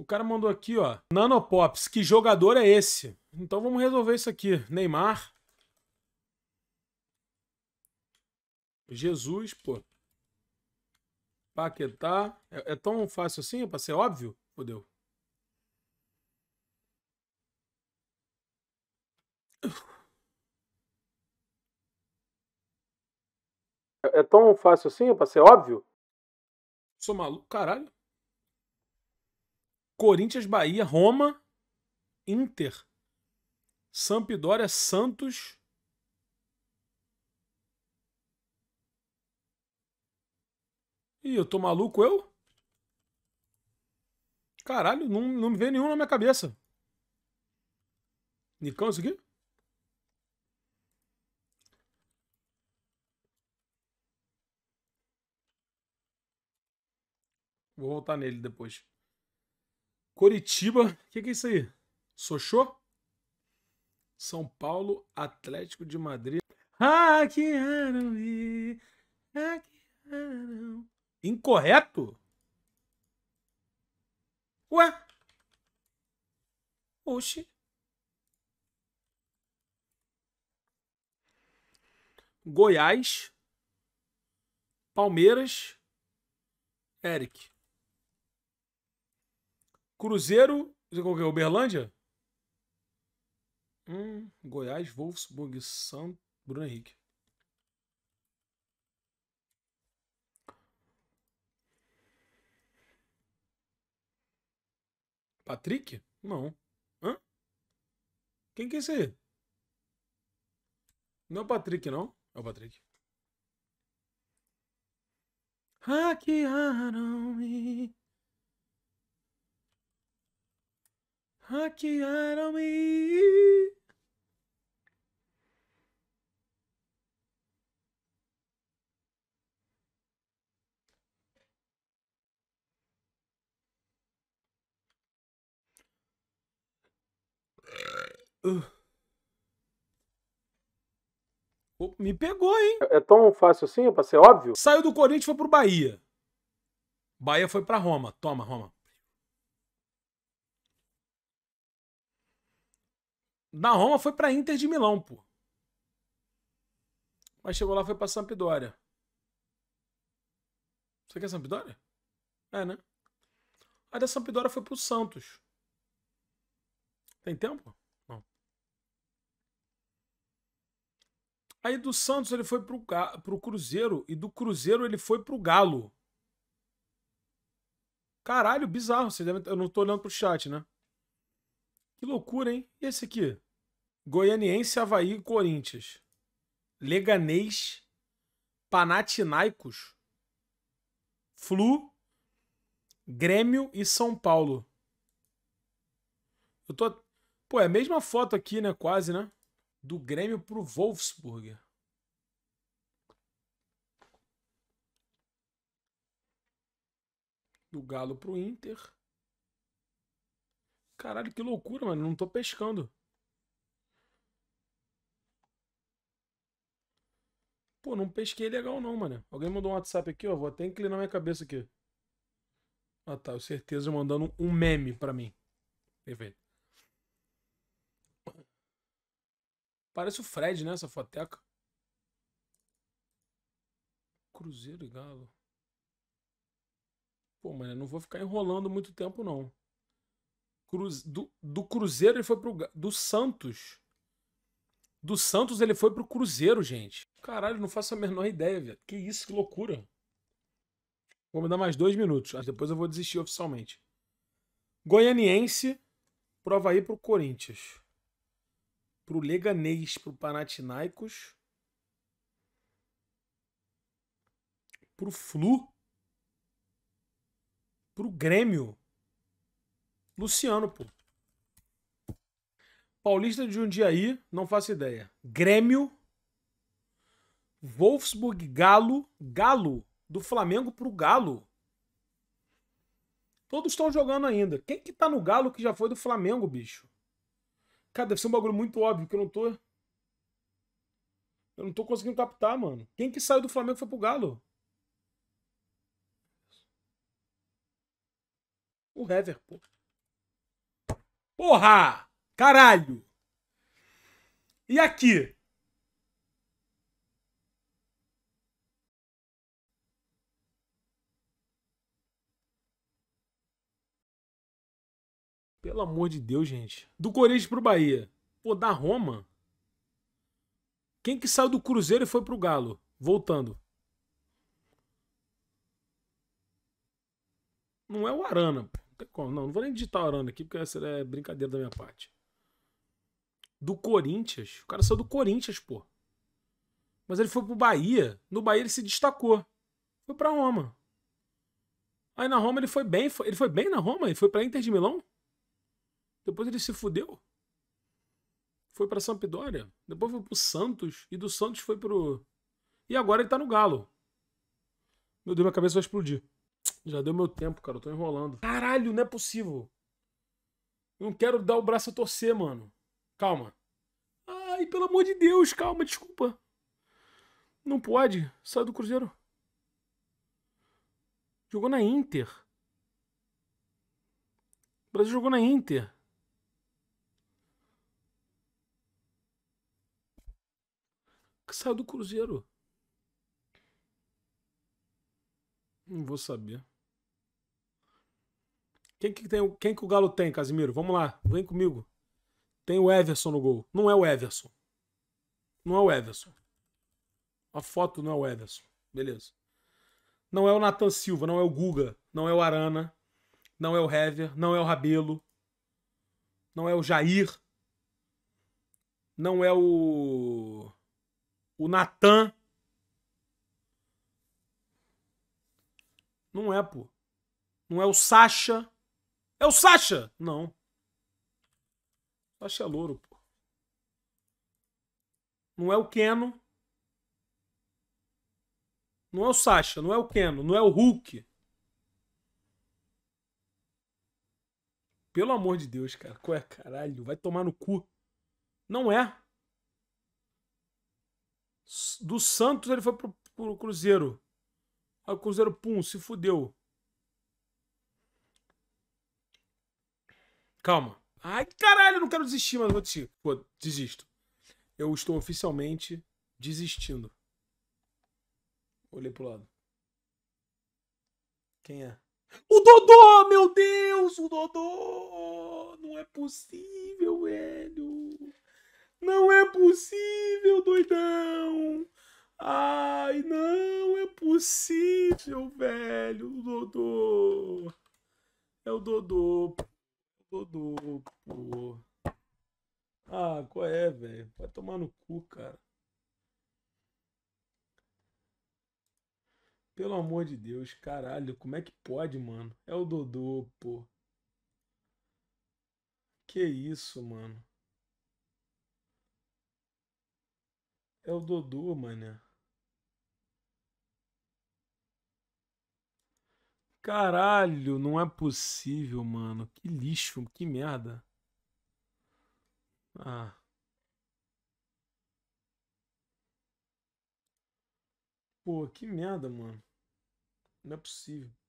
O cara mandou aqui, ó. Nanopops, que jogador é esse? Então vamos resolver isso aqui. Neymar. Jesus, pô. Paquetá. É, é tão fácil assim? É pra ser óbvio? Fodeu. É, é tão fácil assim? É pra ser óbvio? Sou maluco, caralho. Corinthians, Bahia, Roma, Inter, Sampdoria, Santos. Ih, eu tô maluco, eu? Caralho, não, não me veio nenhum na minha cabeça. Nicão, isso aqui? Vou voltar nele depois. Coritiba, o que, que, é isso aí? Sochô? São Paulo, Atlético de Madrid. Hackearam e. Hackearam. Incorreto? Ué? Oxi. Goiás, Palmeiras, Eric. Cruzeiro. Qual que é? Uberlândia? Hum, Goiás, Wolfsburg, São, Bruno Henrique. Patrick? Não. Hã? Quem que é esse aí? Não é o Patrick, não? É o Patrick. Hackearam me. Hackearam-me. Uh. Me pegou, hein? É, é tão fácil assim, pra ser óbvio? Saiu do Corinthians e foi pro Bahia. Bahia foi pra Roma. Toma, Roma. Da Roma foi pra Inter de Milão, pô. Mas chegou lá foi pra Sampdoria. Você quer Sampdoria? É, né? Aí da Sampdoria foi pro Santos. Tem tempo? Não. Aí do Santos ele foi pro, pro Cruzeiro e do Cruzeiro ele foi pro Galo. Caralho, bizarro. Eu não tô olhando pro chat, né? Que loucura, hein? E esse aqui? Goianiense, Havaí e Corinthians. Leganês, Panathinaikos, Flu, Grêmio e São Paulo. Eu tô. Pô, é a mesma foto aqui, né? Quase, né? Do Grêmio pro Wolfsburg. Do Galo pro Inter. Caralho, que loucura, mano. Não tô pescando. Pô, não pesquei legal não, mano. Alguém mandou um WhatsApp aqui, ó. Vou até inclinar minha cabeça aqui. Ah tá, eu certeza mandando um meme pra mim. Perfeito. Parece o Fred, né, essa foteca? Cruzeiro e Galo. Pô, mano, eu não vou ficar enrolando muito tempo, não. Cruz... Do, do Cruzeiro ele foi pro... Do Santos do Santos ele foi pro Cruzeiro, gente. Caralho, não faço a menor ideia, velho. Que isso, que loucura. Vou me dar mais dois minutos, depois eu vou desistir oficialmente. Goianiense, prova aí pro Corinthians. Pro Leganês, pro Panathinaikos. Pro Flu. Pro Grêmio. Luciano, pô. Paulista de Jundiaí, não faço ideia. Grêmio. Wolfsburg Galo. Galo. Do Flamengo pro Galo. Todos estão jogando ainda. Quem que tá no Galo que já foi do Flamengo, bicho? Cara, deve ser um bagulho muito óbvio que eu não tô. Eu não tô conseguindo captar, mano. Quem que saiu do Flamengo foi pro Galo? O Hever, pô. Porra! Caralho! E aqui? Pelo amor de Deus, gente. Do Corinthians pro Bahia. Pô, da Roma? Quem que saiu do Cruzeiro e foi pro Galo? Voltando. Não é o Arana. Não, não vou nem digitar o Arana aqui, porque essa é brincadeira da minha parte do Corinthians. O cara saiu do Corinthians, pô. Mas ele foi pro Bahia. No Bahia ele se destacou. Foi pra Roma. Aí na Roma ele foi bem. Ele foi bem na Roma? Ele foi pra Inter de Milão? Depois ele se fudeu. Foi pra Sampdoria. Depois foi pro Santos. E do Santos foi pro. E agora ele tá no Galo. Meu Deus, minha cabeça vai explodir. Já deu meu tempo, cara. Eu tô enrolando. Caralho, não é possível. Eu não quero dar o braço a torcer, mano. Calma. Ai, pelo amor de Deus, calma, desculpa. Não pode. Sai do Cruzeiro. Jogou na Inter. O Brasil jogou na Inter. Sai do Cruzeiro. Não vou saber. Quem que, tem, quem que o Galo tem, Casimiro? Vamos lá, vem comigo. Tem o Everson no gol. Não é o Everson. Não é o Everson. A foto não é o Everson. Beleza. Não é o Nathan Silva, não é o Guga, não é o Arana, não é o Hever, não é o Rabelo, não é o Jair, não é o. O Natan. Não é, pô. Não é o Sacha. É o Sacha! Não. Sasha tá é louro, pô. Não é o Keno. Não é o Sasha, não é o Keno, não é o Hulk. Pelo amor de Deus, cara. Qual é, caralho? Vai tomar no cu. Não é. Do Santos ele foi pro, pro Cruzeiro. Aí o Cruzeiro, pum, se fudeu. Calma. Ai, caralho, não quero desistir, mas vou desistir. Pô, desisto. Eu estou oficialmente desistindo. Olhei pro lado. Quem é? O Dodô, meu Deus, o Dodô! Não é possível, velho. Não é possível, doidão. Ai, não é possível, velho. O Dodô. É o Dodô todo pô. Ah, qual é, velho? Vai tomar no cu, cara. Pelo amor de Deus, caralho, como é que pode, mano? É o Dodô, pô. Que isso, mano? É o Dodô, mané. Caralho, não é possível, mano. Que lixo, que merda. Ah. Pô, que merda, mano. Não é possível.